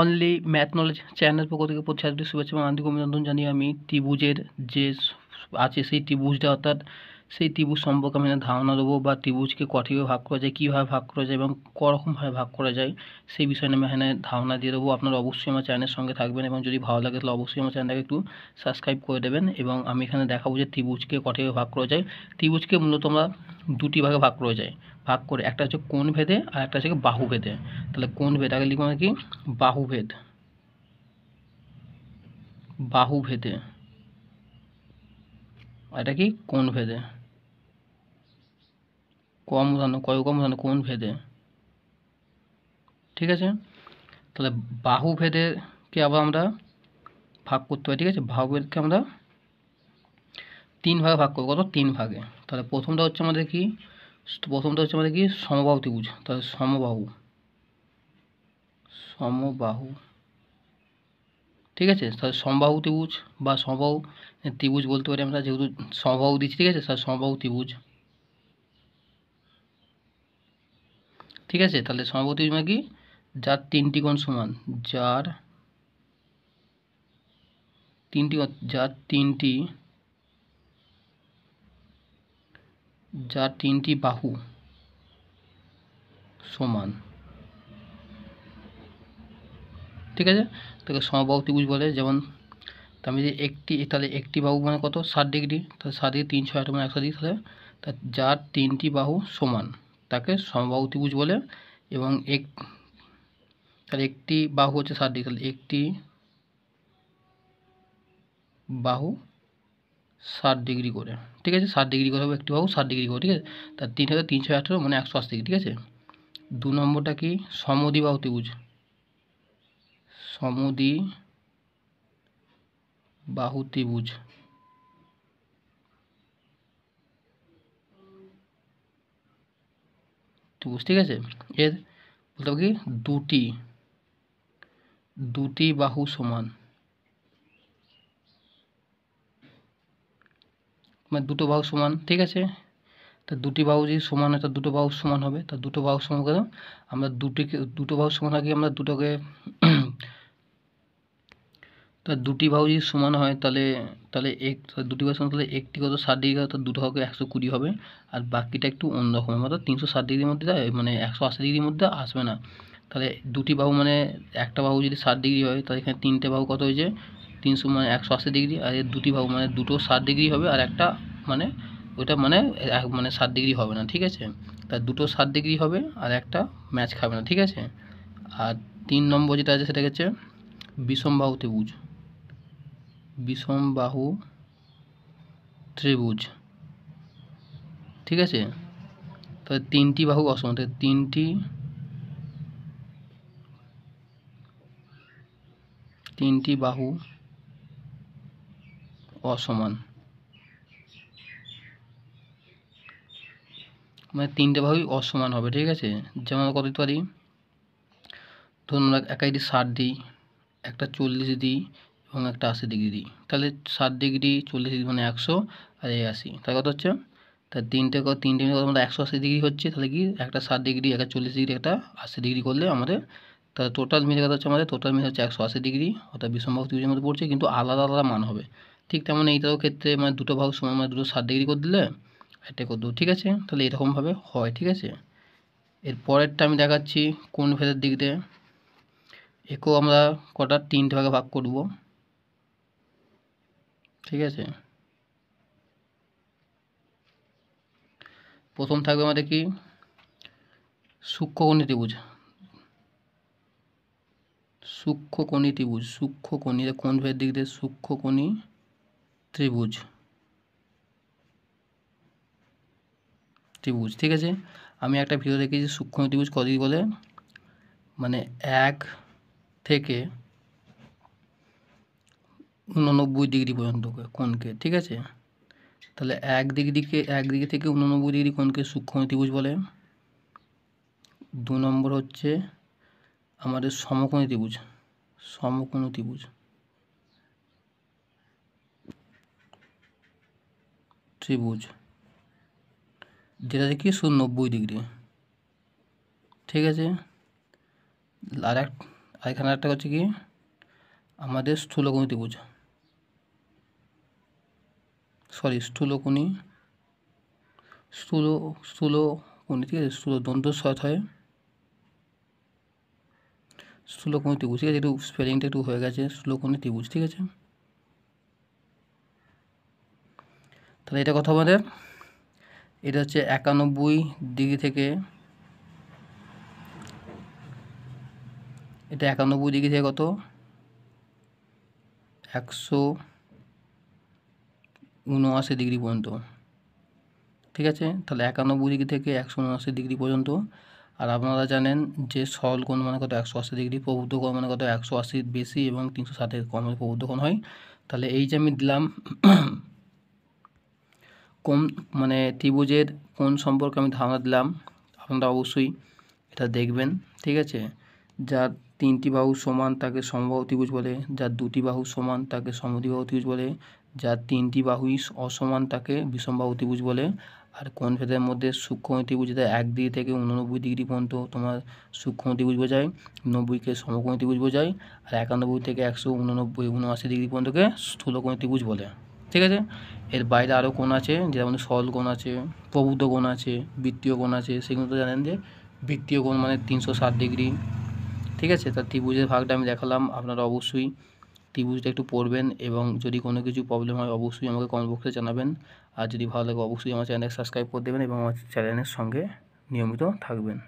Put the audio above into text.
only math knowledge channel পক্ষ থেকে প্রতি শুভেচ্ছা এবং আন্তরিক অভিনন্দন জানিয়ে আমি ত্রিভুজের যে আছে সেই ত্রিভুজটা অর্থাৎ সেই ত্রিভুজ সম্পর্কে আমি ধারণা দেবো বা ত্রিভুজকে কটিভাবে ভাগ করা যায় কীভাবে ভাগ করা যায় এবং করকমভাবে ভাগ করা যায় সেই বিষয়ে আমি এখানে ধারণা দিয়ে দেবো আপনারা অবশ্যই আমার চ্যানেলের সঙ্গে থাকবেন এবং যদি ভালো লাগে তাহলে অবশ্যই আমার চ্যানেলটাকে একটু সাবস্ক্রাইব করে দেবেন এবং আমি এখানে দেখাবো যে ত্রিভুজকে কটিভাবে ভাগ করা যায় ত্রিভুজকে মূলত আমরা দুটি ভাগে ভাগ করা যায় ভাগ করে একটা হচ্ছে কোন ভেদে আর একটা হচ্ছে বাহু ভেদে তাহলে কোন ভেদ আগে লিখবো নাকি বাহু ভেদ বাহু ভেদে এটা কি কোন ভেদে কম উদাহরণ কয় কম উদাহরণ কোন ভেদে ঠিক আছে তাহলে বাহু ভেদেকে আবার আমরা ভাগ করতে পারি ঠিক আছে বাহুভেদকে আমরা তিন ভাগে ভাগ করবো কত তিন ভাগে তাহলে প্রথমটা হচ্ছে আমাদের কি প্রথমটা হচ্ছে আমাদের কি সমবাহু ত্রিভুজ তাহলে সমবাহু সমবাহু ঠিক আছে তাহলে সমবাহু ত্রিভুজ বা সমবাহু ত্রিভুজ বলতে পারি আমরা যেহেতু সমবাহু দিচ্ছি ঠিক আছে তাহলে সমবাহু ত্রিভুজ ঠিক আছে তাহলে সমাপতি উষ্মা কি যার তিনটি কোণ সমান যার তিনটি যার তিনটি যার তিনটি বাহু সমান ঠিক আছে তাকে সমবাহু ত্রিভুজ বলে যেমন আমি যদি একটি তাহলে একটি বাহু মানে কত ষাট ডিগ্রি তাহলে ষাট ডিগ্রি তিন ছয় আট মানে একশো ডিগ্রি তাহলে যার তিনটি বাহু সমান তাকে ত্রিভুজ বলে এবং এক তার একটি বাহু হচ্ছে ষাট ডিগ্রি তাহলে একটি বাহু ষাট ডিগ্রি করে ঠিক আছে ষাট ডিগ্রি করে হবে একটি বাহু ষাট ডিগ্রি করে ঠিক আছে তার তিন হাজার তিনশো আঠেরো মানে একশো আশি ডিগ্রি ঠিক আছে দু নম্বরটা কি বাহু ত্রিভুজ সমদি বাহু ত্রিভুজ ত্রিভুজ ঠিক আছে এর বলতে কি দুটি দুটি বাহু সমান মানে দুটো বাহু সমান ঠিক আছে তা দুটি বাহু যদি সমান হয় তা দুটো বাহু সমান হবে তা দুটো বাহু সমান করে আমরা দুটিকে দুটো বাহু সমান আগে আমরা দুটোকে তা দুটি বাহু যদি সমান হয় তাহলে তাহলে এক দুটি বাহু সমান তাহলে একটি কত ষাট ডিগ্রি অর্থাৎ দুটো বাহুকে একশো কুড়ি হবে আর বাকিটা একটু অন্য হবে অর্থাৎ তিনশো ষাট ডিগ্রির মধ্যে মানে একশো আশি ডিগ্রির মধ্যে আসবে না তাহলে দুটি বাহু মানে একটা বাহু যদি ষাট ডিগ্রি হয় তাহলে এখানে তিনটে বাহু কত হয়েছে তিনশো মানে একশো আশি ডিগ্রি আর এর দুটি বাহু মানে দুটো ষাট ডিগ্রি হবে আর একটা মানে ওইটা মানে মানে ষাট ডিগ্রি হবে না ঠিক আছে তা দুটো ষাট ডিগ্রি হবে আর একটা ম্যাচ খাবে না ঠিক আছে আর তিন নম্বর যেটা আছে সেটা হচ্ছে বিষম বাহু ত্রিভুজ বিষম বাহু ত্রিভুজ ঠিক আছে তাহলে তিনটি বাহু অসম তিনটি তিনটি বাহু অসমান মানে তিনটে বাহুই অসমান হবে ঠিক আছে যেমন আমরা কত দিতে পারি ধরুন একাই একাইটি ষাট দিই একটা চল্লিশ দিই এবং একটা আশি ডিগ্রি তাহলে ষাট ডিগ্রি চল্লিশ ডিগ্রি মানে একশো আর এই আশি তার কথা হচ্ছে তা তিনটে তিনটে আমাদের একশো আশি ডিগ্রি হচ্ছে তাহলে কি একটা ষাট ডিগ্রি একটা চল্লিশ ডিগ্রি একটা আশি ডিগ্রি করলে আমাদের তাহলে টোটাল মিলে কথা হচ্ছে আমাদের টোটাল মিলে হচ্ছে একশো আশি ডিগ্রি অর্থাৎ ভাগ ত্রিশের মধ্যে পড়ছে কিন্তু আলাদা আলাদা মান হবে ঠিক তেমন এইটারও ক্ষেত্রে মানে দুটো ভাগ সময় মানে দুটো ষাট ডিগ্রি করে দিলে একটা করে দেবো ঠিক আছে তাহলে এরকমভাবে হয় ঠিক আছে এর পরেরটা আমি দেখাচ্ছি কোন ভেদের দিক দিয়ে একেও আমরা কটা তিনটে ভাগে ভাগ করবো ঠিক আছে প্রথম থাকবে আমাদের কি সূক্ষ্মকণি ত্রিভুজ সূক্ষ্মকণি ত্রিভুজ সূক্ষ্মকণি ভেদ দিক দিয়ে সূক্ষ্মকণি ত্রিভুজ ত্রিভুজ ঠিক আছে আমি একটা ভিডিও দেখেছি সূক্ষ্ম ত্রিভুজ কদিক বলে মানে এক থেকে উননব্বই ডিগ্রি পর্যন্ত কোণকে ঠিক আছে তাহলে এক দিক দিকে একদিকে দিকে থেকে উননব্বই ডিগ্রি কোণকে সূক্ষ্ম ত্রিভুজ বলে দু নম্বর হচ্ছে আমাদের সমকোণী ত্রিভুজ সমকোণী ত্রিভুজ ত্রিভুজ যেটা দেখি শুধু নব্বই ডিগ্রি ঠিক আছে আর এক এখানে একটা হচ্ছে কি আমাদের স্থূলকোণী ত্রিভুজ সরি স্থূলকুণী স্থূল স্থূলকুণী ঠিক আছে স্থূল দ্বন্দ্ব সৎ হয় স্থূলকুণী ত্রিভুজ ঠিক আছে একটু স্পেলিংটা একটু হয়ে গেছে স্থূলকুণী ত্রিভুজ ঠিক আছে তাহলে এটা কথা আমাদের এটা হচ্ছে একানব্বই ডিগ্রি থেকে এটা একানব্বই ডিগ্রি থেকে কত একশো উনআশি ডিগ্রি পর্যন্ত ঠিক আছে তাহলে একানব্বই ডিগ্রি থেকে একশো উনআশি ডিগ্রি পর্যন্ত আর আপনারা জানেন যে সরল কোণ মানে কত একশো আশি ডিগ্রি প্রবুদ্ধ কোণ মানে কত একশো আশির বেশি এবং তিনশো ষাটের কম প্রবুদ্ধ কোণ হয় তাহলে এই যে আমি দিলাম কোন মানে ত্রিভুজের কোন সম্পর্কে আমি ধারণা দিলাম আপনারা অবশ্যই এটা দেখবেন ঠিক আছে যার তিনটি বাহু সমান তাকে সমবাহু ত্রিভুজ বলে যার দুটি বাহু সমান তাকে সমদ্বিবাহু ত্রিভুজ বলে যার তিনটি বাহুই অসমান তাকে বিষমবাহু ত্রিভুজ বলে আর কোন ভেদের মধ্যে সূক্ষ্ম ত্রিভুজ যেটা এক দিক থেকে উননব্বই ডিগ্রি পর্যন্ত তোমার সূক্ষ্ম ত্রিভুজ বোঝায় নব্বইকে সমকোণ ত্রিভুজ বোঝায় আর একানব্বই থেকে একশো উননব্বই উনআশি ডিগ্রি পর্যন্তকে স্থূলকোণ ত্রিভুজ বলে ঠিক আছে এর বাইরে আরও কোণ আছে যেমন সল কোণ আছে প্রবুদ্ধ কোণ আছে বৃত্তীয় কোণ আছে সেগুলো তো জানেন যে বৃত্তীয় কোণ মানে তিনশো ষাট ডিগ্রি ঠিক আছে তার ত্রিভুজের ভাগটা আমি দেখালাম আপনারা অবশ্যই ত্রিভুজটা একটু পড়বেন এবং যদি কোনো কিছু প্রবলেম হয় অবশ্যই আমাকে কমেন্ট বক্সে জানাবেন আর যদি ভালো লাগে অবশ্যই আমার চ্যানেলকে সাবস্ক্রাইব করে দেবেন এবং আমার চ্যানেলের সঙ্গে নিয়মিত থাকবেন